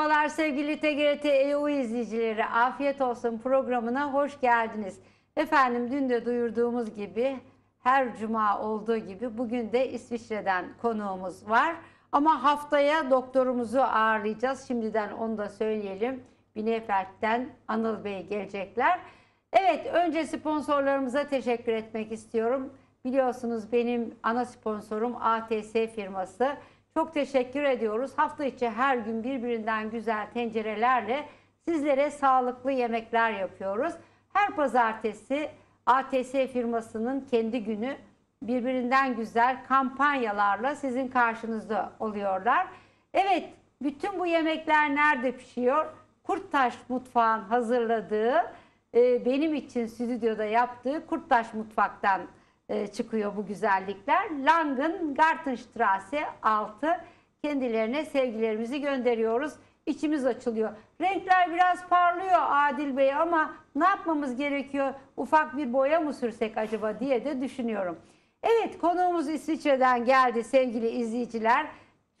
Merhabalar sevgili TGRT EU izleyicileri. Afiyet olsun programına hoş geldiniz. Efendim dün de duyurduğumuz gibi her cuma olduğu gibi bugün de İsviçre'den konuğumuz var. Ama haftaya doktorumuzu ağırlayacağız. Şimdiden onu da söyleyelim. Binefert'ten Anıl Bey gelecekler. Evet önce sponsorlarımıza teşekkür etmek istiyorum. Biliyorsunuz benim ana sponsorum ATS firması. Çok teşekkür ediyoruz. Hafta içi her gün birbirinden güzel tencerelerle sizlere sağlıklı yemekler yapıyoruz. Her pazartesi ATS firmasının kendi günü birbirinden güzel kampanyalarla sizin karşınızda oluyorlar. Evet, bütün bu yemekler nerede pişiyor? Kurttaş Mutfağın hazırladığı, e, benim için stüdyoda yaptığı Kurttaş Mutfak'tan e, çıkıyor bu güzellikler. Langen Gartenstrasse 6 kendilerine sevgilerimizi gönderiyoruz. İçimiz açılıyor. Renkler biraz parlıyor Adil Bey ama ne yapmamız gerekiyor? Ufak bir boya mı sürsek acaba diye de düşünüyorum. Evet konuğumuz İsviçre'den geldi sevgili izleyiciler.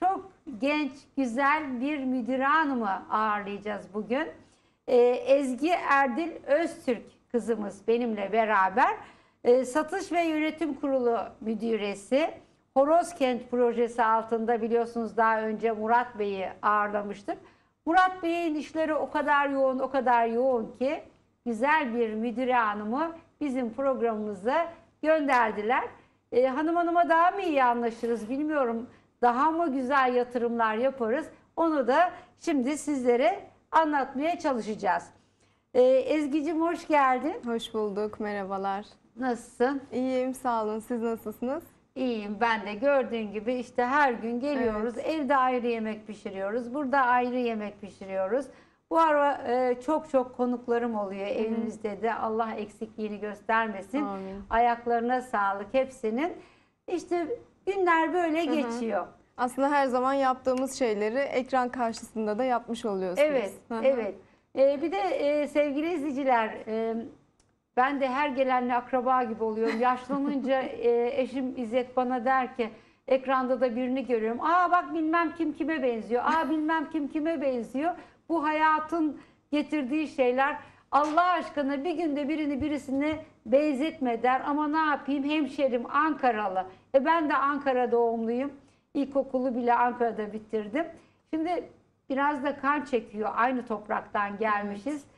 Çok genç, güzel bir müdür hanımı ağırlayacağız bugün. Ee, Ezgi Erdil Öztürk kızımız benimle beraber e, Satış ve Yönetim Kurulu Müdüresi. Horoz Kent projesi altında biliyorsunuz daha önce Murat Bey'i ağırlamıştık. Murat Bey'in işleri o kadar yoğun, o kadar yoğun ki güzel bir müdüre hanımı bizim programımıza gönderdiler. E, hanım hanıma daha mı iyi anlaşırız bilmiyorum. Daha mı güzel yatırımlar yaparız? Onu da şimdi sizlere anlatmaya çalışacağız. E, Ezgi'cim hoş geldin. Hoş bulduk, merhabalar. Nasılsın? İyiyim sağ olun. Siz nasılsınız? İyiyim ben de gördüğün gibi işte her gün geliyoruz. Evde ayrı yemek pişiriyoruz. Burada ayrı yemek pişiriyoruz. Bu ara e, çok çok konuklarım oluyor evimizde de. Allah eksikliğini göstermesin. Amin. Ayaklarına sağlık hepsinin. İşte günler böyle geçiyor. Aslında her zaman yaptığımız şeyleri ekran karşısında da yapmış oluyorsunuz. Evet, Hı hı. evet. Ee, bir de e, sevgili izleyiciler, e, ben de her gelenle akraba gibi oluyorum. Yaşlanınca e, eşim İzzet bana der ki ekranda da birini görüyorum. Aa bak bilmem kim kime benziyor. Aa bilmem kim kime benziyor. Bu hayatın getirdiği şeyler Allah aşkına bir günde birini birisine benzetme der ama ne yapayım hemşerim Ankaralı. E ben de Ankara doğumluyum. İlkokulu bile Ankara'da bitirdim. Şimdi biraz da kan çekiyor. Aynı topraktan gelmişiz.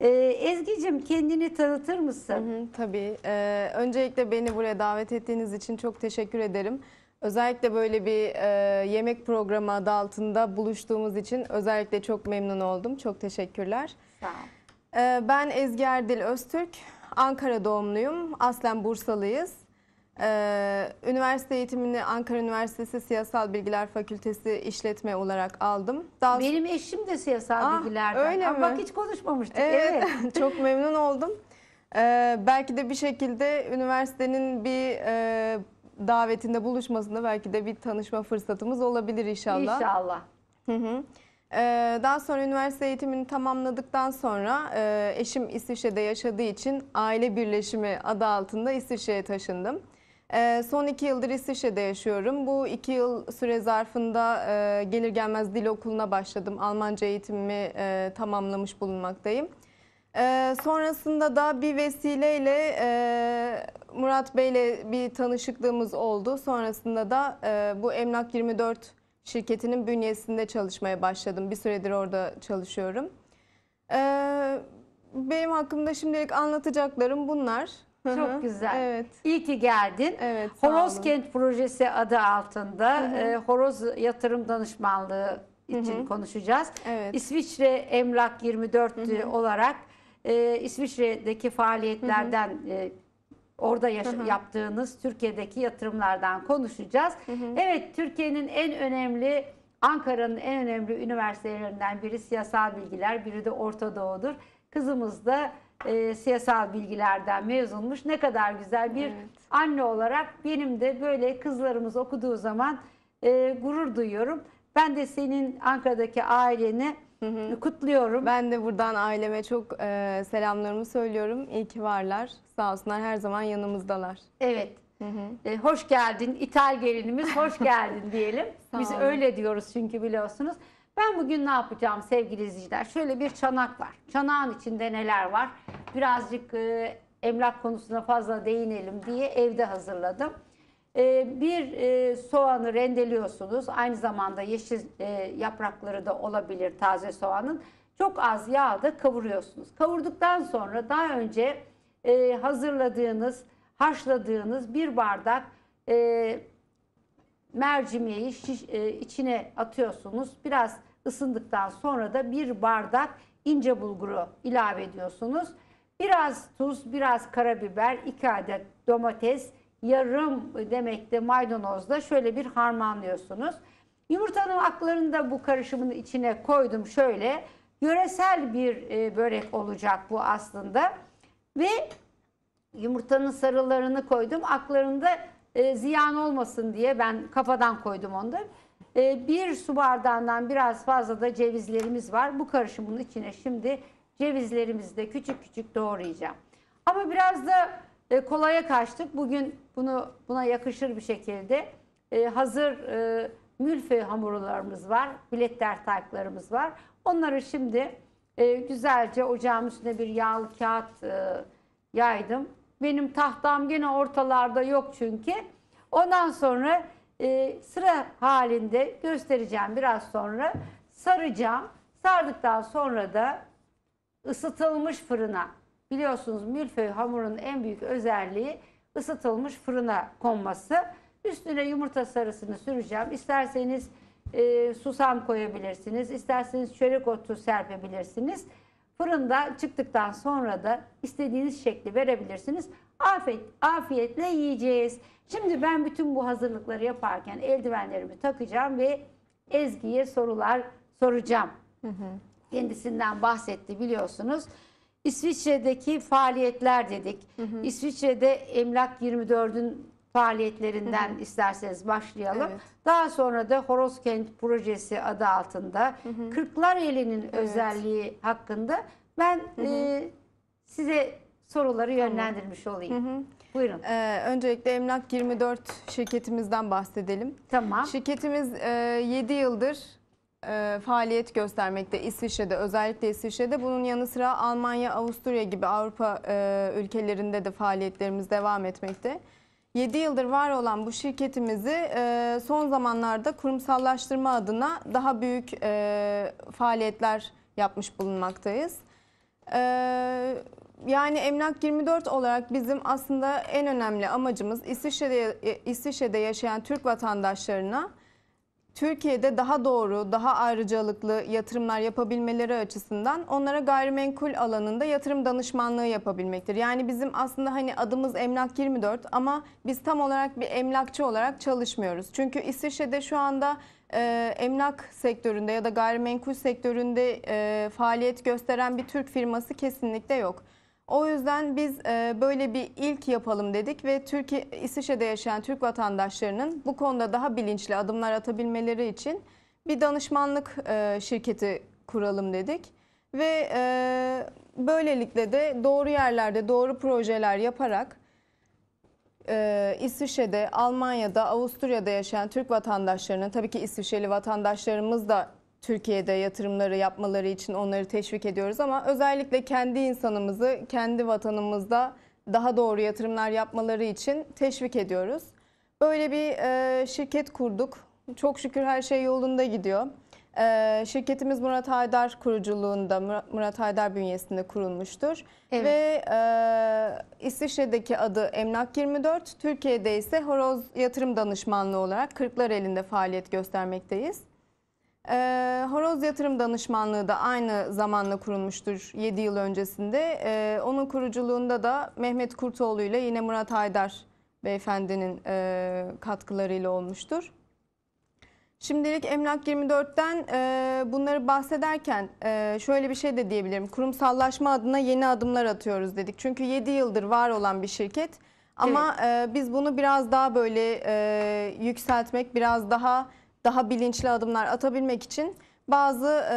Ee, Ezgi'cim kendini tanıtır mısın? Hı hı, tabii. Ee, öncelikle beni buraya davet ettiğiniz için çok teşekkür ederim. Özellikle böyle bir e, yemek programı adı altında buluştuğumuz için özellikle çok memnun oldum. Çok teşekkürler. Sağ ol. Ee, ben Ezgi Erdil Öztürk. Ankara doğumluyum. Aslen Bursalıyız. Ee, üniversite eğitimini Ankara Üniversitesi Siyasal Bilgiler Fakültesi işletme olarak aldım. Daha Benim eşim de siyasal ah, bilgilerden. Öyle Ama mi? Bak hiç konuşmamıştık. Evet, evet. çok memnun oldum. Ee, belki de bir şekilde üniversitenin bir e, davetinde buluşmasında belki de bir tanışma fırsatımız olabilir inşallah. İnşallah. Hı hı. Ee, daha sonra üniversite eğitimini tamamladıktan sonra e, eşim İsviçre'de yaşadığı için aile birleşimi adı altında İsviçre'ye taşındım. Ee, son iki yıldır İsviçre'de yaşıyorum. Bu iki yıl süre zarfında e, gelir gelmez dil okuluna başladım. Almanca eğitimimi e, tamamlamış bulunmaktayım. Ee, sonrasında da bir vesileyle e, Murat Bey'le bir tanışıklığımız oldu. Sonrasında da e, bu Emlak 24 şirketinin bünyesinde çalışmaya başladım. Bir süredir orada çalışıyorum. Ee, benim hakkımda şimdilik anlatacaklarım bunlar. Çok güzel. Evet. İyi ki geldin. Evet. Horoz Kent Projesi adı altında hı hı. E, horoz yatırım danışmanlığı için hı hı. konuşacağız. Evet. İsviçre Emlak 24 hı hı. olarak e, İsviçre'deki faaliyetlerden hı hı. E, orada hı hı. yaptığınız Türkiye'deki yatırımlardan konuşacağız. Hı hı. Evet Türkiye'nin en önemli Ankara'nın en önemli üniversitelerinden biri siyasal bilgiler, biri de Orta Doğu'dur. Kızımız da e, siyasal bilgilerden mezunmuş. Ne kadar güzel bir evet. anne olarak benim de böyle kızlarımız okuduğu zaman e, gurur duyuyorum. Ben de senin Ankara'daki aileni Hı hı. Kutluyorum. Ben de buradan aileme çok e, selamlarımı söylüyorum. İyi ki varlar. Sağ olsunlar her zaman yanımızdalar. Evet. Hı hı. E, hoş geldin İtal gelinimiz hoş geldin diyelim. Biz öyle diyoruz çünkü biliyorsunuz. Ben bugün ne yapacağım sevgili izleyiciler? Şöyle bir çanak var. Çanağın içinde neler var? Birazcık e, emlak konusuna fazla değinelim diye evde hazırladım. E, bir e, soğanı rendeliyorsunuz. Aynı zamanda yeşil e, yaprakları da olabilir taze soğanın. Çok az yağda kavuruyorsunuz. Kavurduktan sonra daha önce e, hazırladığınız, haşladığınız bir bardak e, mercimeği şiş, e, içine atıyorsunuz. Biraz ısındıktan sonra da bir bardak ince bulguru ilave ediyorsunuz. Biraz tuz, biraz karabiber, iki adet domates, yarım demek de maydanozla şöyle bir harmanlıyorsunuz. Yumurtanın aklarını da bu karışımın içine koydum şöyle. Yöresel bir e, börek olacak bu aslında. Ve yumurtanın sarılarını koydum. Aklarında e, ziyan olmasın diye ben kafadan koydum onu da. Ee, bir su bardağından biraz fazla da cevizlerimiz var. Bu karışımın içine şimdi cevizlerimizi de küçük küçük doğrayacağım. Ama biraz da e, kolaya kaçtık. Bugün bunu buna yakışır bir şekilde e, hazır e, mülfe hamurlarımız var, biletler taklarımız var. Onları şimdi güzelce ocağın üstüne bir yağlı kağıt yaydım. Benim tahtam gene ortalarda yok çünkü. Ondan sonra e, sıra halinde göstereceğim biraz sonra. Saracağım. Sardıktan sonra da ısıtılmış fırına. Biliyorsunuz milföy hamurunun en büyük özelliği ısıtılmış fırına konması. Üstüne yumurta sarısını süreceğim. İsterseniz e, susam koyabilirsiniz. isterseniz çörek otu serpebilirsiniz. Fırında çıktıktan sonra da istediğiniz şekli verebilirsiniz. Afiyet, afiyetle yiyeceğiz. Şimdi ben bütün bu hazırlıkları yaparken eldivenlerimi takacağım ve Ezgi'ye sorular soracağım. Hı hı. Kendisinden bahsetti biliyorsunuz. İsviçre'deki faaliyetler dedik. Hı hı. İsviçre'de Emlak 24'ün faaliyetlerinden hı hı. isterseniz başlayalım. Evet. Daha sonra da Horoskent projesi adı altında hı hı. Kırklareli'nin evet. özelliği hakkında ben hı hı. E, size soruları yönlendirmiş olayım. Hı hı. Buyurun. Ee, öncelikle Emlak 24 şirketimizden bahsedelim. Tamam. Şirketimiz e, 7 yıldır e, faaliyet göstermekte İsviçre'de özellikle İsviçre'de. Bunun yanı sıra Almanya, Avusturya gibi Avrupa e, ülkelerinde de faaliyetlerimiz devam etmekte. 7 yıldır var olan bu şirketimizi e, son zamanlarda kurumsallaştırma adına daha büyük e, faaliyetler yapmış bulunmaktayız. E, yani Emlak 24 olarak bizim aslında en önemli amacımız İsviçre'de, e, İsviçre'de yaşayan Türk vatandaşlarına Türkiye'de daha doğru, daha ayrıcalıklı yatırımlar yapabilmeleri açısından onlara gayrimenkul alanında yatırım danışmanlığı yapabilmektir. Yani bizim aslında hani adımız Emlak 24 ama biz tam olarak bir emlakçı olarak çalışmıyoruz. Çünkü İsviçre'de şu anda e, emlak sektöründe ya da gayrimenkul sektöründe e, faaliyet gösteren bir Türk firması kesinlikle yok. O yüzden biz e, böyle bir ilk yapalım dedik ve Türkiye İsviçre'de yaşayan Türk vatandaşlarının bu konuda daha bilinçli adımlar atabilmeleri için bir danışmanlık e, şirketi kuralım dedik. Ve e, böylelikle de doğru yerlerde doğru projeler yaparak İsviçre'de, Almanya'da, Avusturya'da yaşayan Türk vatandaşlarının, tabii ki İsviçreli vatandaşlarımız da Türkiye'de yatırımları yapmaları için onları teşvik ediyoruz ama özellikle kendi insanımızı, kendi vatanımızda daha doğru yatırımlar yapmaları için teşvik ediyoruz. Böyle bir e, şirket kurduk. Çok şükür her şey yolunda gidiyor. E, şirketimiz Murat Haydar kuruculuğunda, Murat Haydar bünyesinde kurulmuştur. Evet. Ve e, İsviçre'deki adı Emlak 24, Türkiye'de ise Horoz Yatırım Danışmanlığı olarak Kırklar elinde faaliyet göstermekteyiz. E, Horoz Yatırım Danışmanlığı da aynı zamanla kurulmuştur 7 yıl öncesinde. E, onun kuruculuğunda da Mehmet Kurtoğlu ile yine Murat Haydar beyefendinin e, katkılarıyla olmuştur. Şimdilik Emlak 24'ten e, bunları bahsederken e, şöyle bir şey de diyebilirim. Kurumsallaşma adına yeni adımlar atıyoruz dedik. Çünkü 7 yıldır var olan bir şirket ama evet. e, biz bunu biraz daha böyle e, yükseltmek, biraz daha daha bilinçli adımlar atabilmek için bazı e,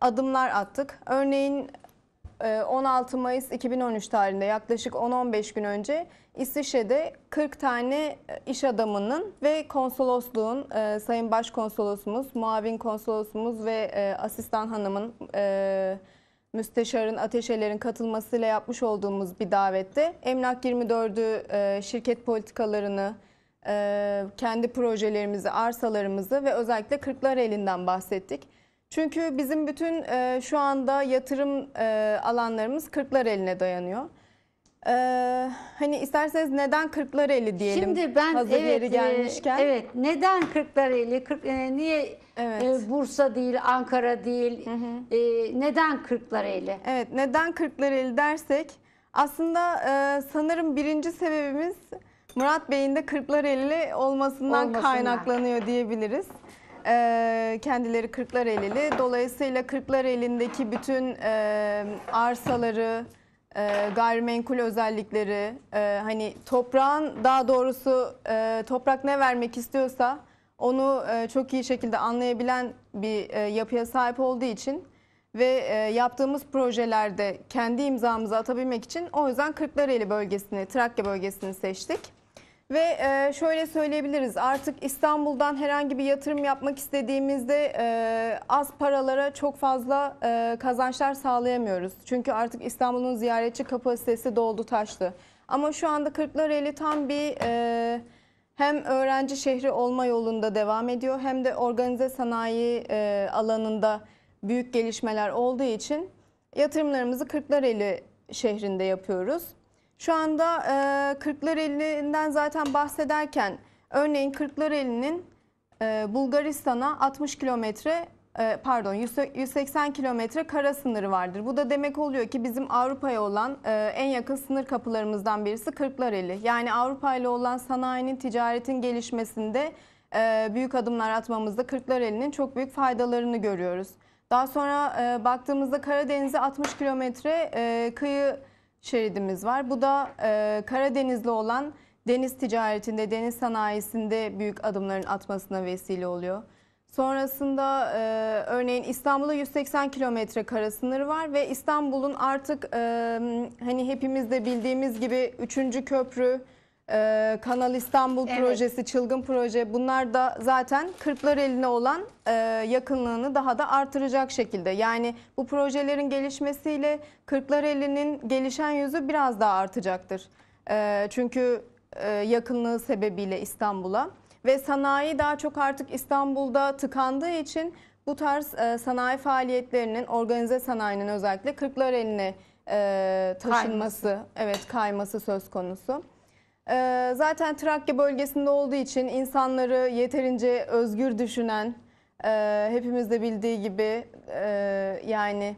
adımlar attık. Örneğin e, 16 Mayıs 2013 tarihinde yaklaşık 10-15 gün önce İsviçre'de 40 tane e, iş adamının ve konsolosluğun e, Sayın Başkonsolosumuz, Muavin Konsolosumuz ve e, Asistan Hanım'ın e, müsteşarın, ateşelerin katılmasıyla yapmış olduğumuz bir davette Emlak 24'ü e, şirket politikalarını, ee, kendi projelerimizi, arsalarımızı ve özellikle Kırklar elinden bahsettik. Çünkü bizim bütün e, şu anda yatırım e, alanlarımız Kırklar eline dayanıyor. Ee, hani isterseniz neden kırklar eli diyelim Şimdi ben, hazır evet, yeri e, gelmişken. evet neden Kırklareli, Kırk, e, niye evet. e, Bursa değil, Ankara değil, hı hı. E, neden Kırklareli? Evet neden kırklar eli dersek aslında e, sanırım birinci sebebimiz Murat Bey'in de kırklar 40'larelili olmasından kaynaklanıyor diyebiliriz. Ee, kendileri kırklar Kırklarelili. Dolayısıyla kırklar elindeki bütün e, arsaları, e, gayrimenkul özellikleri, e, hani toprağın daha doğrusu e, toprak ne vermek istiyorsa onu çok iyi şekilde anlayabilen bir yapıya sahip olduğu için ve yaptığımız projelerde kendi imzamızı atabilmek için o yüzden Kırklareli bölgesini, Trakya bölgesini seçtik. Ve e, şöyle söyleyebiliriz artık İstanbul'dan herhangi bir yatırım yapmak istediğimizde e, az paralara çok fazla e, kazançlar sağlayamıyoruz. Çünkü artık İstanbul'un ziyaretçi kapasitesi doldu taştı. Ama şu anda Kırklareli tam bir hem öğrenci şehri olma yolunda devam ediyor hem de organize sanayi alanında büyük gelişmeler olduğu için yatırımlarımızı Kırklareli şehrinde yapıyoruz. Şu anda e, Kırklareli'nden zaten bahsederken örneğin Kırklareli'nin e, Bulgaristan'a 60 kilometre e, pardon 180 kilometre kara sınırı vardır. Bu da demek oluyor ki bizim Avrupa'ya olan e, en yakın sınır kapılarımızdan birisi Kırklareli. Yani Avrupa ile olan sanayinin, ticaretin gelişmesinde e, büyük adımlar atmamızda Kırklareli'nin çok büyük faydalarını görüyoruz. Daha sonra baktığımızda Karadeniz'e 60 kilometre kıyı şeridimiz var. Bu da e, Karadeniz'le olan deniz ticaretinde, deniz sanayisinde büyük adımların atmasına vesile oluyor. Sonrasında e, örneğin İstanbul'a 180 kilometre kara sınırı var ve İstanbul'un artık e, hani hepimiz de bildiğimiz gibi 3. köprü, e, Kanal İstanbul evet. projesi, Çılgın proje bunlar da zaten kırklar eline olan e, yakınlığını daha da artıracak şekilde. Yani bu projelerin gelişmesiyle kırklar elinin gelişen yüzü biraz daha artacaktır. E, çünkü e, yakınlığı sebebiyle İstanbul'a ve sanayi daha çok artık İstanbul'da tıkandığı için bu tarz e, sanayi faaliyetlerinin organize sanayinin özellikle kırklar eline e, taşınması, kayması. evet kayması söz konusu. Ee, zaten Trakya bölgesinde olduğu için insanları yeterince özgür düşünen, e, hepimiz de bildiği gibi e, yani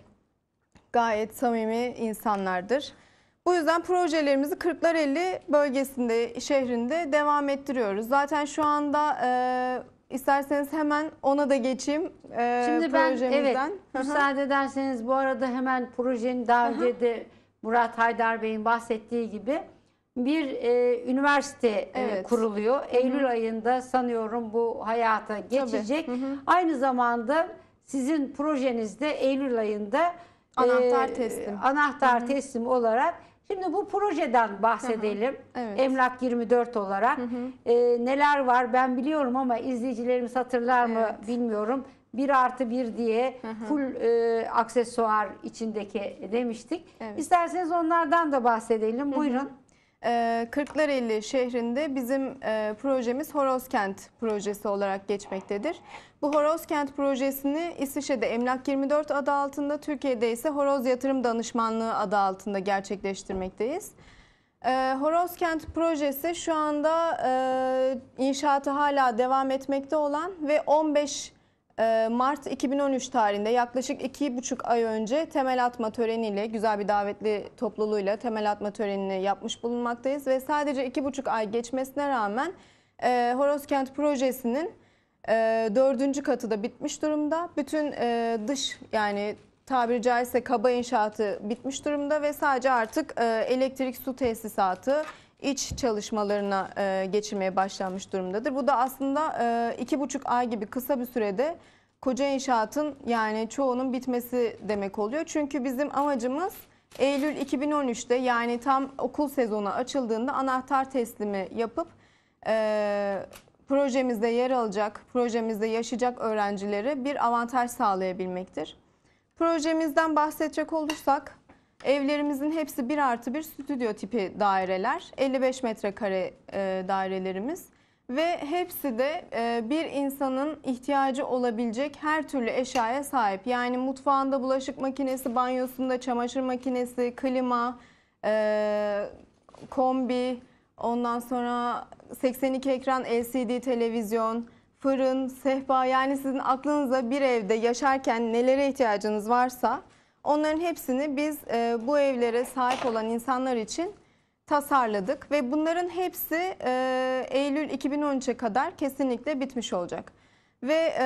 gayet samimi insanlardır. Bu yüzden projelerimizi Kırklareli bölgesinde, şehrinde devam ettiriyoruz. Zaten şu anda e, isterseniz hemen ona da geçeyim e, Şimdi ben evet müsaade ederseniz bu arada hemen projenin daha önce de Murat Haydar Bey'in bahsettiği gibi bir e, üniversite e, evet. e, kuruluyor. Hı -hı. Eylül ayında sanıyorum bu hayata geçecek. Aynı zamanda sizin projenizde Eylül ayında e, anahtar e, teslim anahtar Hı -hı. teslim olarak Şimdi bu projeden bahsedelim. evet. Emlak 24 olarak. E, neler var ben biliyorum ama izleyicilerimiz hatırlar mı bilmiyorum. 1 artı 1 diye hı hı. full e, aksesuar içindeki demiştik. Evet. İsterseniz onlardan da bahsedelim. Hı hı. Buyurun e, Kırklareli şehrinde bizim e, projemiz Horozkent projesi olarak geçmektedir. Bu Horozkent projesini İsviçre'de Emlak 24 adı altında, Türkiye'de ise Horoz Yatırım Danışmanlığı adı altında gerçekleştirmekteyiz. E, ee, Horozkent projesi şu anda e, inşaatı hala devam etmekte olan ve 15 ee, Mart 2013 tarihinde yaklaşık iki buçuk ay önce temel atma töreniyle güzel bir davetli topluluğuyla temel atma törenini yapmış bulunmaktayız ve sadece iki buçuk ay geçmesine rağmen e, Horozkent projesinin e, dördüncü katı da bitmiş durumda. Bütün e, dış yani tabiri caizse kaba inşaatı bitmiş durumda ve sadece artık e, elektrik su tesisatı iç çalışmalarına e, geçirmeye başlanmış durumdadır. Bu da aslında e, iki buçuk ay gibi kısa bir sürede koca inşaatın yani çoğunun bitmesi demek oluyor. Çünkü bizim amacımız Eylül 2013'te yani tam okul sezonu açıldığında anahtar teslimi yapıp e, projemizde yer alacak, projemizde yaşayacak öğrencilere bir avantaj sağlayabilmektir. Projemizden bahsedecek olursak Evlerimizin hepsi bir artı bir stüdyo tipi daireler. 55 metrekare e, dairelerimiz. Ve hepsi de e, bir insanın ihtiyacı olabilecek her türlü eşyaya sahip. Yani mutfağında bulaşık makinesi, banyosunda çamaşır makinesi, klima, e, kombi, ondan sonra 82 ekran LCD televizyon, fırın, sehpa yani sizin aklınıza bir evde yaşarken nelere ihtiyacınız varsa Onların hepsini biz e, bu evlere sahip olan insanlar için tasarladık ve bunların hepsi e, Eylül 2013'e kadar kesinlikle bitmiş olacak. Ve e,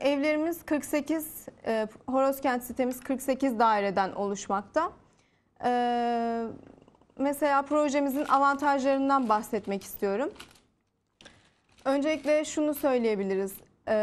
evlerimiz 48, e, Horozkent sitemiz 48 daireden oluşmakta. E, mesela projemizin avantajlarından bahsetmek istiyorum. Öncelikle şunu söyleyebiliriz. E,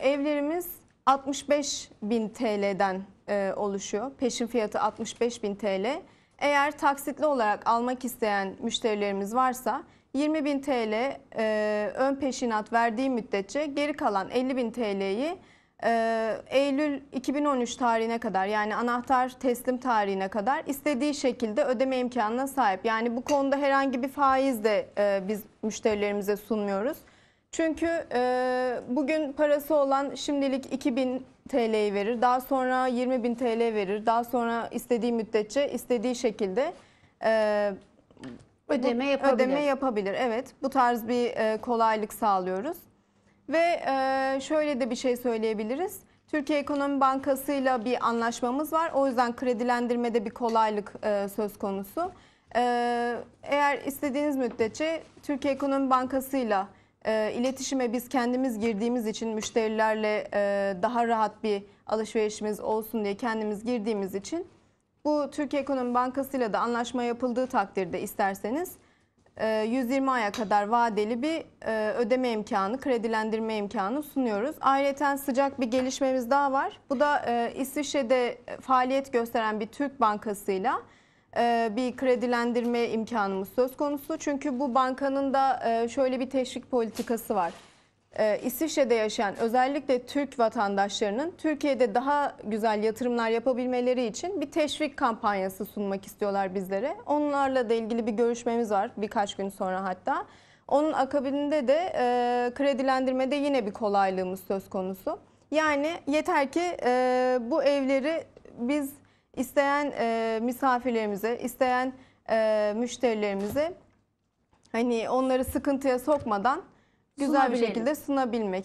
evlerimiz 65 bin TL'den e, oluşuyor. Peşin fiyatı 65 bin TL. Eğer taksitli olarak almak isteyen müşterilerimiz varsa 20 bin TL e, ön peşinat verdiği müddetçe geri kalan 50 bin TL'yi e, Eylül 2013 tarihine kadar yani anahtar teslim tarihine kadar istediği şekilde ödeme imkanına sahip. Yani bu konuda herhangi bir faiz de e, biz müşterilerimize sunmuyoruz. Çünkü e, bugün parası olan şimdilik 2000 TL'yi verir. Daha sonra 20 bin TL verir. Daha sonra istediği müddetçe istediği şekilde e, ödeme bu, yapabilir. Ödeme yapabilir. Evet bu tarz bir e, kolaylık sağlıyoruz. Ve e, şöyle de bir şey söyleyebiliriz. Türkiye Ekonomi Bankası ile bir anlaşmamız var. O yüzden kredilendirmede bir kolaylık e, söz konusu. E, eğer istediğiniz müddetçe Türkiye Ekonomi Bankası ile e, iletişime biz kendimiz girdiğimiz için müşterilerle e, daha rahat bir alışverişimiz olsun diye kendimiz girdiğimiz için bu Türkiye Ekonomi Bankası ile de anlaşma yapıldığı takdirde isterseniz e, 120 aya kadar vadeli bir e, ödeme imkanı, kredilendirme imkanı sunuyoruz. Ayrıca sıcak bir gelişmemiz daha var. Bu da e, İsviçre'de faaliyet gösteren bir Türk bankasıyla ile e, bir kredilendirme imkanımız söz konusu. Çünkü bu bankanın da e, şöyle bir teşvik politikası var. E, İsviçre'de yaşayan özellikle Türk vatandaşlarının Türkiye'de daha güzel yatırımlar yapabilmeleri için bir teşvik kampanyası sunmak istiyorlar bizlere. Onlarla da ilgili bir görüşmemiz var birkaç gün sonra hatta. Onun akabinde de e, kredilendirmede yine bir kolaylığımız söz konusu. Yani yeter ki bu evleri biz isteyen e, misafirlerimize, isteyen e, müşterilerimize hani onları sıkıntıya sokmadan güzel bir şekilde sunabilmek.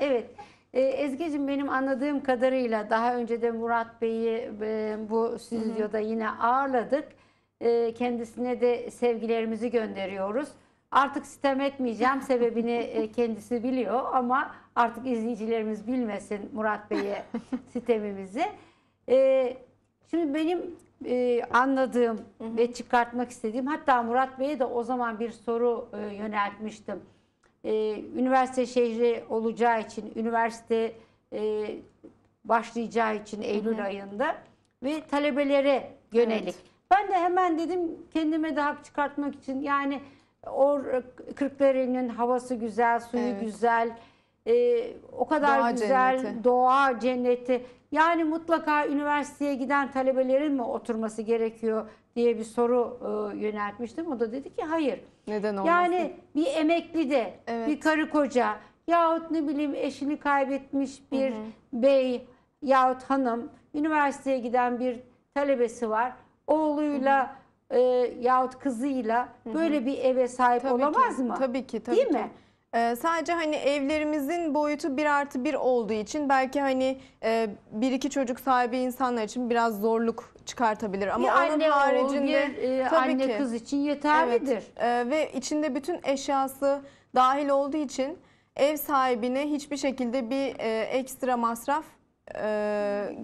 Evet. Ee, Ezgi'cim benim anladığım kadarıyla daha önce de Murat Bey'i e, bu stüdyoda yine ağırladık. E, kendisine de sevgilerimizi gönderiyoruz. Artık sitem etmeyeceğim sebebini e, kendisi biliyor ama artık izleyicilerimiz bilmesin Murat Bey'e sitemimizi. Şimdi benim e, anladığım hı hı. ve çıkartmak istediğim hatta Murat Bey'e de o zaman bir soru e, yöneltmiştim. E, üniversite şehri olacağı için, üniversite e, başlayacağı için Eylül hı hı. ayında ve talebelere yönelik. Evet. Ben de hemen dedim kendime daha çıkartmak için yani or Kırklareli'nin havası güzel, suyu evet. güzel, e, o kadar doğa güzel cenneti. doğa cenneti. Yani mutlaka üniversiteye giden talebelerin mi oturması gerekiyor diye bir soru e, yöneltmiştim. O da dedi ki hayır. Neden olmasın? Yani bir emekli de, evet. bir karı koca yahut ne bileyim eşini kaybetmiş bir hı hı. bey yahut hanım üniversiteye giden bir talebesi var. Oğluyla hı hı. E, yahut kızıyla hı hı. böyle bir eve sahip tabii olamaz ki, mı? Tabii ki tabii Değil ki. mi? Ee, sadece hani evlerimizin boyutu bir artı bir olduğu için belki hani e, bir iki çocuk sahibi insanlar için biraz zorluk çıkartabilir. Ama bir onun anne haricinde bir e, tabii anne ki, kız için yeterlidir. Evet, e, ve içinde bütün eşyası dahil olduğu için ev sahibine hiçbir şekilde bir e, ekstra masraf e,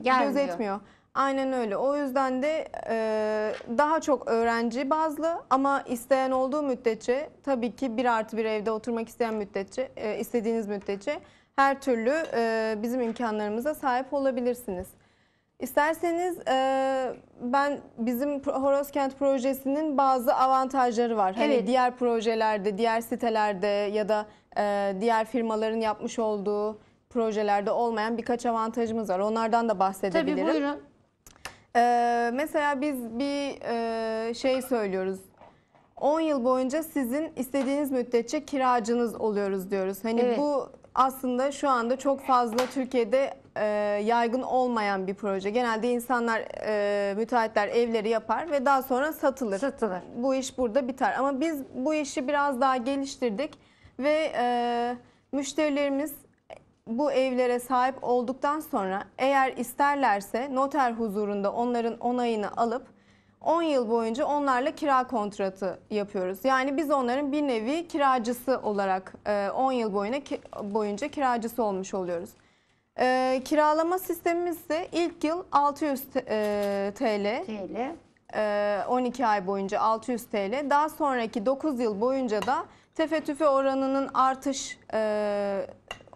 Gelmiyor. Aynen öyle. O yüzden de e, daha çok öğrenci bazlı ama isteyen olduğu müddetçe tabii ki bir artı bir evde oturmak isteyen müddetçe, e, istediğiniz müddetçe her türlü e, bizim imkanlarımıza sahip olabilirsiniz. İsterseniz e, ben bizim Horoz Kent projesinin bazı avantajları var. Hani Evet. diğer projelerde, diğer sitelerde ya da e, diğer firmaların yapmış olduğu projelerde olmayan birkaç avantajımız var. Onlardan da bahsedebilirim. Tabii buyurun. Ee, mesela biz bir e, şey söylüyoruz. 10 yıl boyunca sizin istediğiniz müddetçe kiracınız oluyoruz diyoruz. Hani Evet. bu aslında şu anda çok fazla Türkiye'de e, yaygın olmayan bir proje. Genelde insanlar, e, müteahhitler evleri yapar ve daha sonra satılır. Satılır. Bu iş burada biter. Ama biz bu işi biraz daha geliştirdik ve e, müşterilerimiz bu evlere sahip olduktan sonra eğer isterlerse noter huzurunda onların onayını alıp 10 yıl boyunca onlarla kira kontratı yapıyoruz. Yani biz onların bir nevi kiracısı olarak 10 e, yıl boyuna boyunca kiracısı olmuş oluyoruz. E, kiralama sistemimiz ise ilk yıl 600 TL. TL. 12 ay boyunca 600 TL. Daha sonraki 9 yıl boyunca da tefetüfe oranının artış e,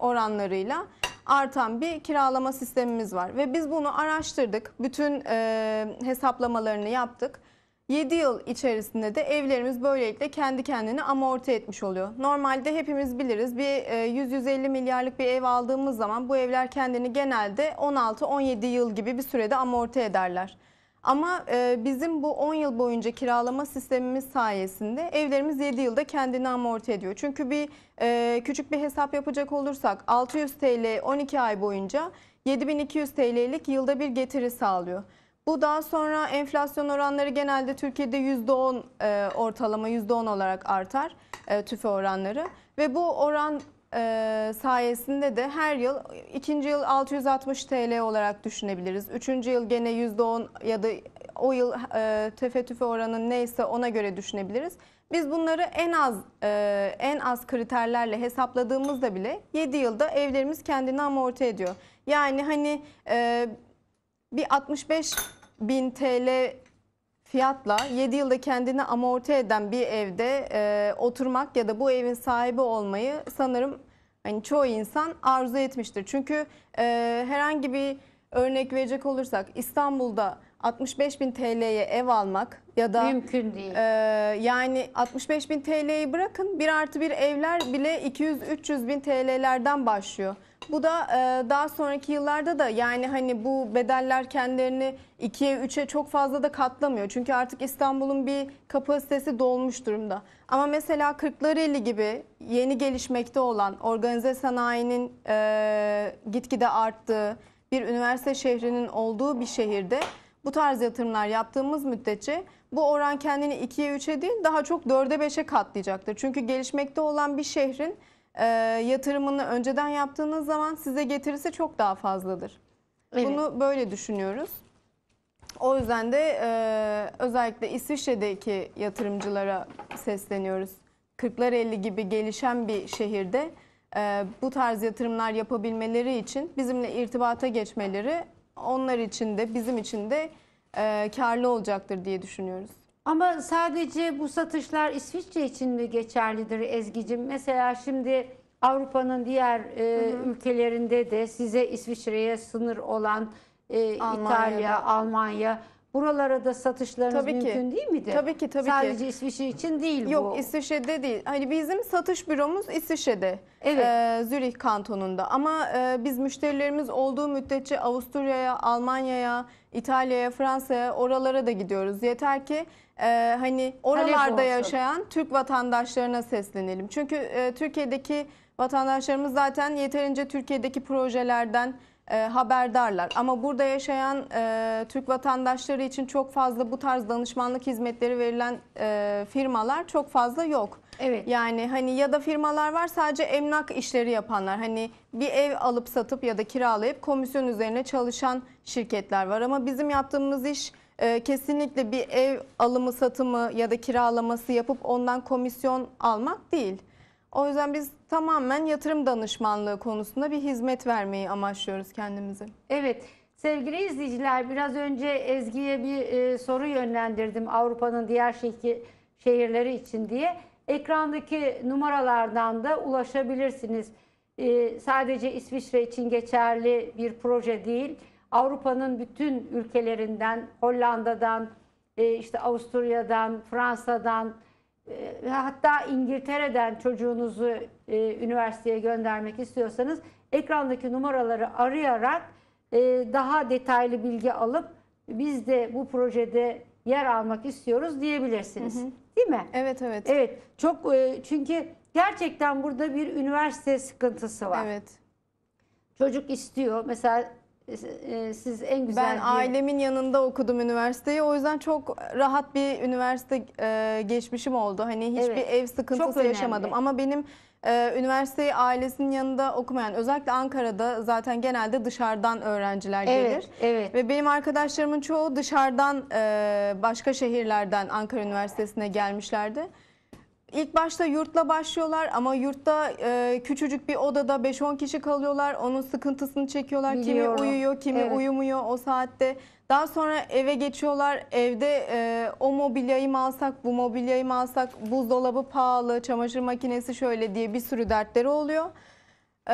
oranlarıyla artan bir kiralama sistemimiz var. Ve biz bunu araştırdık. Bütün e, hesaplamalarını yaptık. 7 yıl içerisinde de evlerimiz böylelikle kendi kendini amorti etmiş oluyor. Normalde hepimiz biliriz bir 100-150 e, milyarlık bir ev aldığımız zaman bu evler kendini genelde 16-17 yıl gibi bir sürede amorti ederler. Ama e, bizim bu 10 yıl boyunca kiralama sistemimiz sayesinde evlerimiz 7 yılda kendini amorti ediyor. Çünkü bir e, küçük bir hesap yapacak olursak 600 TL 12 ay boyunca 7200 TL'lik yılda bir getiri sağlıyor. Bu daha sonra enflasyon oranları genelde Türkiye'de %10 e, ortalama %10 olarak artar e, tüfe oranları ve bu oran e, sayesinde de her yıl ikinci yıl 660 TL olarak düşünebiliriz. Üçüncü yıl gene %10 ya da o yıl e, tefettüfe oranı neyse ona göre düşünebiliriz. Biz bunları en az e, en az kriterlerle hesapladığımızda bile 7 yılda evlerimiz kendini amorti ediyor. Yani hani e, bir 65 bin TL fiyatla 7 yılda kendini amorti eden bir evde e, oturmak ya da bu evin sahibi olmayı sanırım hani çoğu insan arzu etmiştir. Çünkü e, herhangi bir örnek verecek olursak İstanbul'da 65 bin TL'ye ev almak ya da mümkün değil. E, yani 65 bin TL'yi bırakın bir artı bir evler bile 200-300 bin TL'lerden başlıyor. Bu da e, daha sonraki yıllarda da yani hani bu bedeller kendilerini ikiye üçe çok fazla da katlamıyor. Çünkü artık İstanbul'un bir kapasitesi dolmuş durumda. Ama mesela Kırklareli gibi yeni gelişmekte olan organize sanayinin e, gitgide arttığı bir üniversite şehrinin olduğu bir şehirde bu tarz yatırımlar yaptığımız müddetçe bu oran kendini ikiye üçe değil daha çok dörde beşe katlayacaktır. Çünkü gelişmekte olan bir şehrin e, yatırımını önceden yaptığınız zaman size getirisi çok daha fazladır. Evet. Bunu böyle düşünüyoruz. O yüzden de e, özellikle İsviçre'deki yatırımcılara sesleniyoruz. 40'lar 50 gibi gelişen bir şehirde e, bu tarz yatırımlar yapabilmeleri için bizimle irtibata geçmeleri onlar için de bizim için de e, karlı olacaktır diye düşünüyoruz. Ama sadece bu satışlar İsviçre için mi geçerlidir Ezgi'cim? Mesela şimdi Avrupa'nın diğer e, ülkelerinde de size İsviçre'ye sınır olan e, İtalya, Almanya Buralara da satışlarınız tabii mümkün ki. değil miydi? Tabii ki tabii Sadece ki. Sadece İsviçre için değil Yok, bu. Yok İsviçrede değil. Hani bizim satış büromuz İsviçre'de. Evet. E, Zürih kantonunda. Ama e, biz müşterilerimiz olduğu müddetçe Avusturya'ya, Almanya'ya, İtalya'ya, Fransa'ya oralara da gidiyoruz. Yeter ki e, hani oralarda yaşayan Türk vatandaşlarına seslenelim. Çünkü e, Türkiye'deki vatandaşlarımız zaten yeterince Türkiye'deki projelerden e, haberdarlar. Ama burada yaşayan e, Türk vatandaşları için çok fazla bu tarz danışmanlık hizmetleri verilen e, firmalar çok fazla yok. Evet. Yani hani ya da firmalar var sadece emlak işleri yapanlar. Hani bir ev alıp satıp ya da kiralayıp komisyon üzerine çalışan şirketler var. Ama bizim yaptığımız iş e, kesinlikle bir ev alımı satımı ya da kiralaması yapıp ondan komisyon almak değil. O yüzden biz tamamen yatırım danışmanlığı konusunda bir hizmet vermeyi amaçlıyoruz kendimizi. Evet. Sevgili izleyiciler biraz önce Ezgi'ye bir e, soru yönlendirdim Avrupa'nın diğer şehir, şehirleri için diye. Ekrandaki numaralardan da ulaşabilirsiniz. E, sadece İsviçre için geçerli bir proje değil. Avrupa'nın bütün ülkelerinden, Hollanda'dan, e, işte Avusturya'dan, Fransa'dan, ee, ve hatta İngiltere'den çocuğunuzu e, üniversiteye göndermek istiyorsanız ekrandaki numaraları arayarak e, daha detaylı bilgi alıp biz de bu projede yer almak istiyoruz diyebilirsiniz. Hı hı. Değil mi? Evet evet. Evet. Çok e, çünkü gerçekten burada bir üniversite sıkıntısı var. Evet. Çocuk istiyor. Mesela e, siz en güzel Ben bir... ailemin yanında okudum üniversiteyi. O yüzden çok rahat bir üniversite e, geçmişim oldu. Hani hiçbir evet. ev sıkıntısı yaşamadım ama benim e, üniversiteyi ailesinin yanında okumayan özellikle Ankara'da zaten genelde dışarıdan öğrenciler evet, gelir. Evet. Ve benim arkadaşlarımın çoğu dışarıdan e, başka şehirlerden Ankara Üniversitesi'ne gelmişlerdi. İlk başta yurtla başlıyorlar ama yurtta e, küçücük bir odada 5-10 kişi kalıyorlar. Onun sıkıntısını çekiyorlar. Biliyorum. Kimi uyuyor, kimi Evet. uyumuyor o saatte. Daha sonra eve geçiyorlar. Evde e, o mobilyayı mı alsak, bu mobilyayı mı alsak, buzdolabı pahalı, çamaşır makinesi şöyle diye bir sürü dertleri oluyor. E,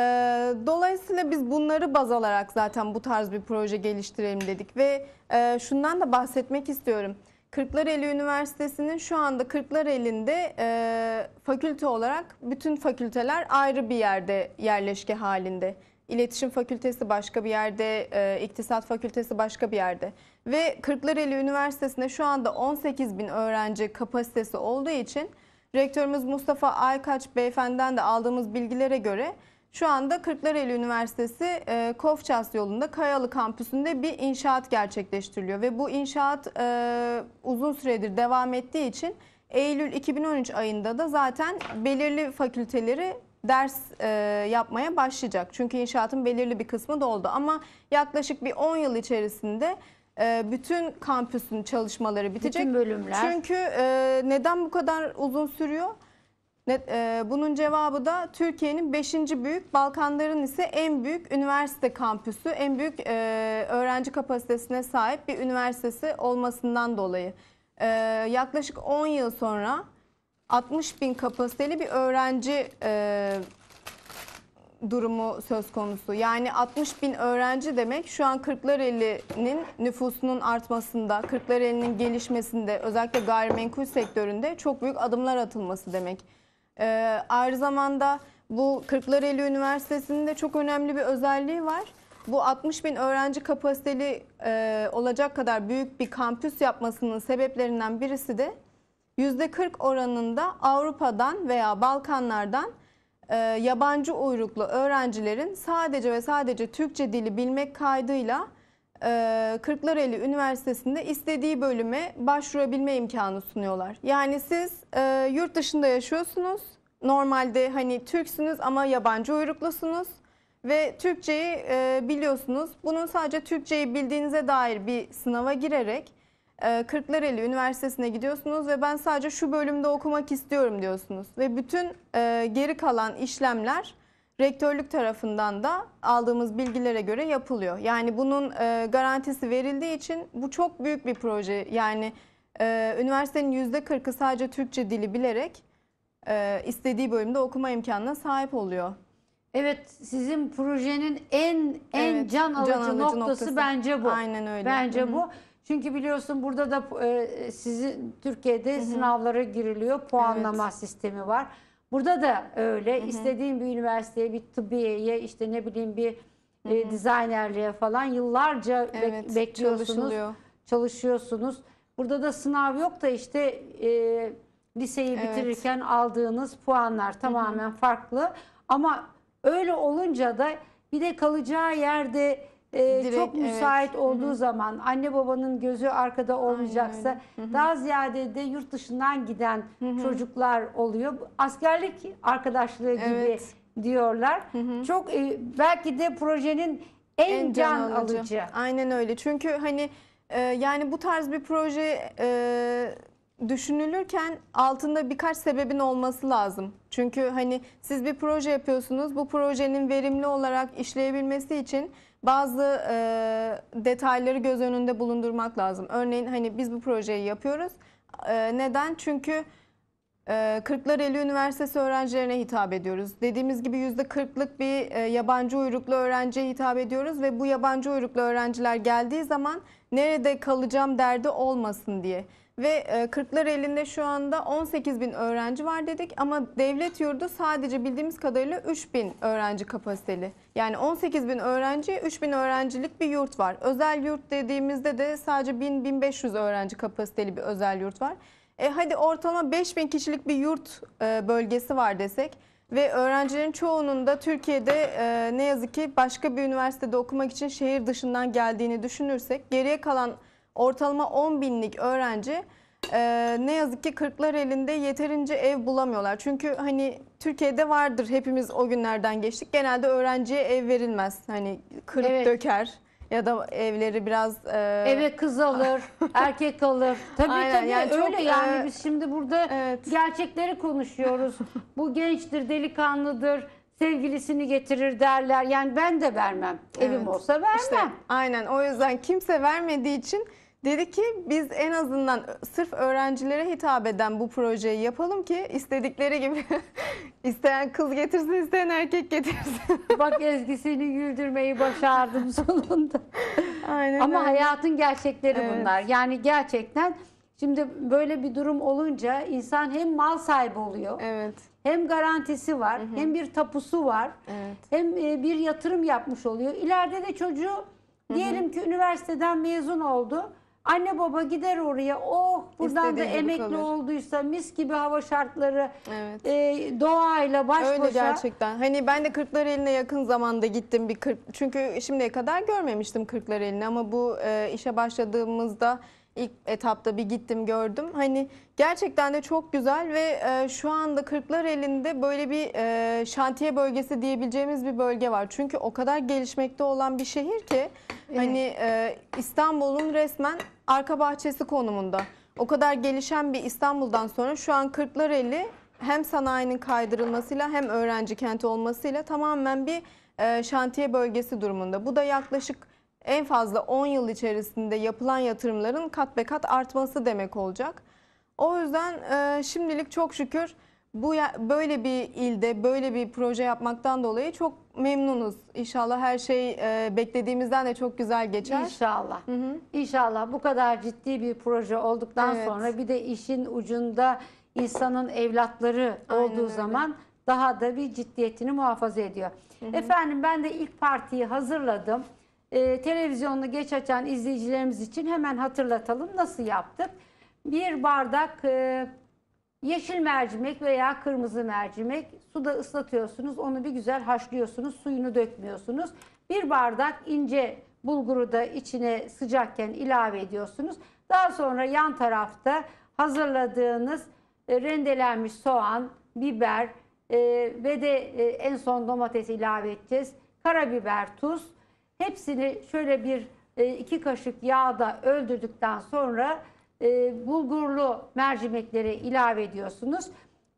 dolayısıyla biz bunları baz alarak zaten bu tarz bir proje geliştirelim dedik ve e, şundan da bahsetmek istiyorum. Kırklareli Üniversitesi'nin şu anda Kırklareli'nde e, fakülte olarak bütün fakülteler ayrı bir yerde yerleşke halinde. İletişim Fakültesi başka bir yerde, e, İktisat Fakültesi başka bir yerde. Ve Kırklareli Üniversitesi'nde şu anda 18 bin öğrenci kapasitesi olduğu için rektörümüz Mustafa Aykaç beyefendiden de aldığımız bilgilere göre şu anda Kırklareli Üniversitesi e, Kofças yolunda Kayalı kampüsünde bir inşaat gerçekleştiriliyor. Ve bu inşaat e, uzun süredir devam ettiği için Eylül 2013 ayında da zaten belirli fakülteleri ders e, yapmaya başlayacak. Çünkü inşaatın belirli bir kısmı doldu ama yaklaşık bir 10 yıl içerisinde e, bütün kampüsün çalışmaları bitecek. Bütün bölümler. Çünkü e, neden bu kadar uzun sürüyor? E, bunun cevabı da Türkiye'nin 5. büyük, Balkanların ise en büyük üniversite kampüsü, en büyük e, öğrenci kapasitesine sahip bir üniversitesi olmasından dolayı. E, yaklaşık 10 yıl sonra 60 bin kapasiteli bir öğrenci durumu söz konusu. Yani 60 bin öğrenci demek şu an Kırklareli'nin nüfusunun artmasında, Kırklareli'nin gelişmesinde özellikle gayrimenkul sektöründe çok büyük adımlar atılması demek. E, ee, aynı zamanda bu Kırklareli Üniversitesi'nin de çok önemli bir özelliği var. Bu 60 bin öğrenci kapasiteli e, olacak kadar büyük bir kampüs yapmasının sebeplerinden birisi de %40 oranında Avrupa'dan veya Balkanlardan e, yabancı uyruklu öğrencilerin sadece ve sadece Türkçe dili bilmek kaydıyla e, Kırklareli Üniversitesi'nde istediği bölüme başvurabilme imkanı sunuyorlar. Yani siz e, yurt dışında yaşıyorsunuz. Normalde hani Türksünüz ama yabancı uyruklusunuz ve Türkçeyi e, biliyorsunuz. Bunun sadece Türkçeyi bildiğinize dair bir sınava girerek Kırklareli Üniversitesi'ne gidiyorsunuz ve ben sadece şu bölümde okumak istiyorum diyorsunuz. Ve bütün geri kalan işlemler rektörlük tarafından da aldığımız bilgilere göre yapılıyor. Yani bunun e, garantisi verildiği için bu çok büyük bir proje. Yani e, üniversitenin %40'ı sadece Türkçe dili bilerek e, istediği bölümde okuma imkanına sahip oluyor. Evet sizin projenin en en Evet, can, alıcı alıcı noktası, noktası. bence bu. Aynen öyle. Bence Hı hı. bu. Çünkü biliyorsun burada da e, sizin Türkiye'de sınavlara giriliyor. Puanlama sistemi var. Burada da öyle. Hı hı. İstediğin bir üniversiteye, bir tıbbiyeye, işte ne bileyim bir E, dizaynerliğe falan yıllarca evet, bekliyorsunuz, çalışıyorsunuz. Burada da sınav yok da işte e, liseyi evet. bitirirken aldığınız puanlar tamamen hı hı. farklı. Ama öyle olunca da bir de kalacağı yerde e, Direkt, çok müsait evet. olduğu Hı -hı. zaman anne babanın gözü arkada olmayacaksa Hı -hı. daha ziyade de yurt dışından giden Hı -hı. çocuklar oluyor. Askerlik arkadaşlığı evet. gibi diyorlar. Hı -hı. Çok e, belki de projenin en, en can, can alıcı. alıcı. Aynen öyle. Çünkü hani e, yani bu tarz bir proje e, düşünülürken altında birkaç sebebin olması lazım. Çünkü hani siz bir proje yapıyorsunuz. Bu projenin verimli olarak işleyebilmesi için bazı e, detayları göz önünde bulundurmak lazım. Örneğin hani biz bu projeyi yapıyoruz. E, neden? Çünkü e, Kırklareli Üniversitesi öğrencilerine hitap ediyoruz. Dediğimiz gibi yüzde kırklık bir e, yabancı uyruklu öğrenciye hitap ediyoruz ve bu yabancı uyruklu öğrenciler geldiği zaman nerede kalacağım derdi olmasın diye. Ve e, Kırklar elinde şu anda 18 bin öğrenci var dedik ama devlet yurdu sadece bildiğimiz kadarıyla 3 bin öğrenci kapasiteli. Yani 18 bin öğrenci 3 bin öğrencilik bir yurt var. Özel yurt dediğimizde de sadece 1000-1500 öğrenci kapasiteli bir özel yurt var. E hadi ortalama bin kişilik bir yurt e, bölgesi var desek ve öğrencilerin çoğunun da Türkiye'de e, ne yazık ki başka bir üniversitede okumak için şehir dışından geldiğini düşünürsek geriye kalan ortalama 10 binlik öğrenci e, ne yazık ki kırklar elinde yeterince ev bulamıyorlar. Çünkü hani Türkiye'de vardır hepimiz o günlerden geçtik. Genelde öğrenciye ev verilmez. Hani kırıp Evet. döker ya da evleri biraz... e, Eve kız alır, erkek alır. Tabii Aynen, tabii yani öyle çok, yani e, biz şimdi burada evet. gerçekleri konuşuyoruz. Bu gençtir, delikanlıdır, sevgilisini getirir derler. Yani ben de vermem. Evim olsa vermem. İşte aynen o yüzden kimse vermediği için Dedi ki biz en azından sırf öğrencilere hitap eden bu projeyi yapalım ki istedikleri gibi isteyen kız getirsin isteyen erkek getirsin. Bak Ezgi seni güldürmeyi başardım sonunda. Aynen Ama öyle. hayatın gerçekleri evet. bunlar. Yani gerçekten şimdi böyle bir durum olunca insan hem mal sahibi oluyor. Evet. Hem garantisi var, hı hı. hem bir tapusu var. Evet. Hem e, bir yatırım yapmış oluyor. İleride de çocuğu Diyelim ki üniversiteden mezun oldu. Anne baba gider oraya. Oh buradan İstediği da emekli kalır. olduysa mis gibi hava şartları Evet. e, doğayla baş Öyle başa. gerçekten. Hani ben de kırklar eline yakın zamanda gittim bir kırk. Çünkü şimdiye kadar görmemiştim kırklar Kırklareli'ni ama bu e, işe başladığımızda ilk etapta bir gittim gördüm. Hani gerçekten de çok güzel ve e, şu anda Kırklar elinde böyle bir e, şantiye bölgesi diyebileceğimiz bir bölge var. Çünkü o kadar gelişmekte olan bir şehir ki evet. hani e, İstanbul'un resmen arka bahçesi konumunda. O kadar gelişen bir İstanbul'dan sonra şu an Kırklar eli hem sanayinin kaydırılmasıyla hem öğrenci kenti olmasıyla tamamen bir e, şantiye bölgesi durumunda. Bu da yaklaşık en fazla 10 yıl içerisinde yapılan yatırımların kat be kat artması demek olacak. O yüzden e, şimdilik çok şükür bu böyle bir ilde böyle bir proje yapmaktan dolayı çok memnunuz. İnşallah her şey e, beklediğimizden de çok güzel geçer. İnşallah. Hı hı. İnşallah bu kadar ciddi bir proje olduktan evet. sonra bir de işin ucunda insanın evlatları Aynen olduğu öyle. zaman daha da bir ciddiyetini muhafaza ediyor. Hı hı. Efendim ben de ilk partiyi hazırladım e, televizyonunu geç açan izleyicilerimiz için hemen hatırlatalım nasıl yaptık. Bir bardak e, yeşil mercimek veya kırmızı mercimek suda ıslatıyorsunuz. Onu bir güzel haşlıyorsunuz. Suyunu dökmüyorsunuz. Bir bardak ince bulguru da içine sıcakken ilave ediyorsunuz. Daha sonra yan tarafta hazırladığınız e, rendelenmiş soğan, biber e, ve de e, en son domates ilave edeceğiz. Karabiber, tuz Hepsini şöyle bir e, iki kaşık yağda öldürdükten sonra e, bulgurlu mercimekleri ilave ediyorsunuz.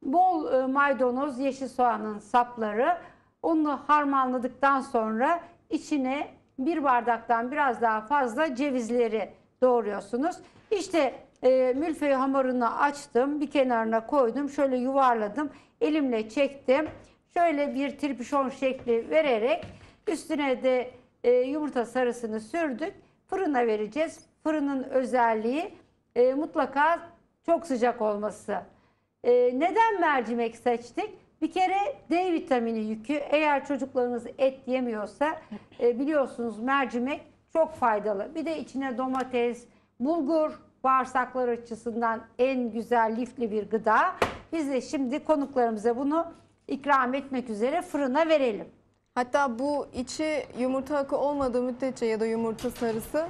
Bol e, maydanoz, yeşil soğanın sapları onu harmanladıktan sonra içine bir bardaktan biraz daha fazla cevizleri doğruyorsunuz. İşte e, milföy hamurunu açtım, bir kenarına koydum, şöyle yuvarladım, elimle çektim. Şöyle bir tripişon şekli vererek üstüne de e, yumurta sarısını sürdük. Fırına vereceğiz. Fırının özelliği e, mutlaka çok sıcak olması. E, neden mercimek seçtik? Bir kere D vitamini yükü. Eğer çocuklarınız et yemiyorsa e, biliyorsunuz mercimek çok faydalı. Bir de içine domates, bulgur, bağırsaklar açısından en güzel lifli bir gıda. Biz de şimdi konuklarımıza bunu ikram etmek üzere fırına verelim. Hatta bu içi yumurta akı olmadığı müddetçe ya da yumurta sarısı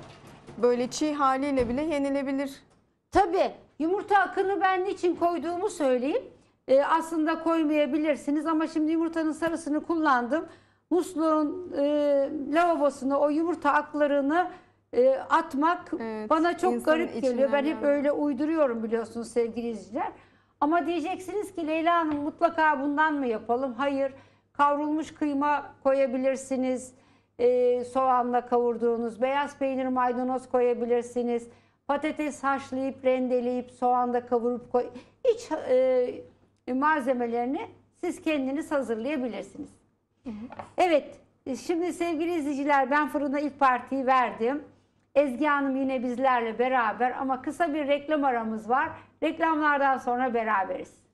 böyle çiğ haliyle bile yenilebilir. Tabii yumurta akını ben niçin koyduğumu söyleyeyim. Ee, aslında koymayabilirsiniz ama şimdi yumurtanın sarısını kullandım. Musluğun e, lavabosuna o yumurta aklarını e, atmak Evet, bana çok garip geliyor. Ben hep öyle uyduruyorum biliyorsunuz sevgili izleyiciler. Ama diyeceksiniz ki Leyla Hanım mutlaka bundan mı yapalım? Hayır. Kavrulmuş kıyma koyabilirsiniz. E, soğanla kavurduğunuz beyaz peynir maydanoz koyabilirsiniz. Patates haşlayıp rendeleyip soğanda kavurup koy. İç e, malzemelerini siz kendiniz hazırlayabilirsiniz. Evet e, şimdi sevgili izleyiciler ben fırına ilk partiyi verdim. Ezgi Hanım yine bizlerle beraber ama kısa bir reklam aramız var. Reklamlardan sonra beraberiz.